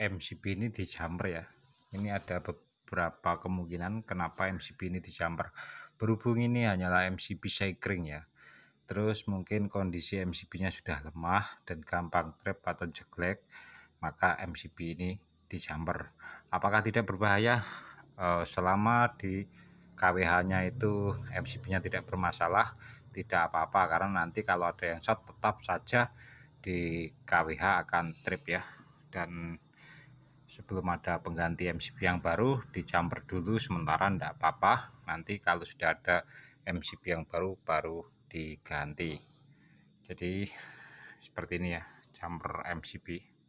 MCB ini di jumper ya ini ada beberapa kemungkinan kenapa MCB ini di jumper berhubung ini hanyalah MCB cycling ya terus mungkin kondisi MCB nya sudah lemah dan gampang trip atau jeglek maka MCB ini di jumper apakah tidak berbahaya eh, selama di KWH nya itu MCB nya tidak bermasalah tidak apa-apa karena nanti kalau ada yang shot tetap saja di KWH akan trip ya dan sebelum ada pengganti MCB yang baru dicamper dulu sementara tidak apa-apa nanti kalau sudah ada MCB yang baru baru diganti jadi seperti ini ya camper MCB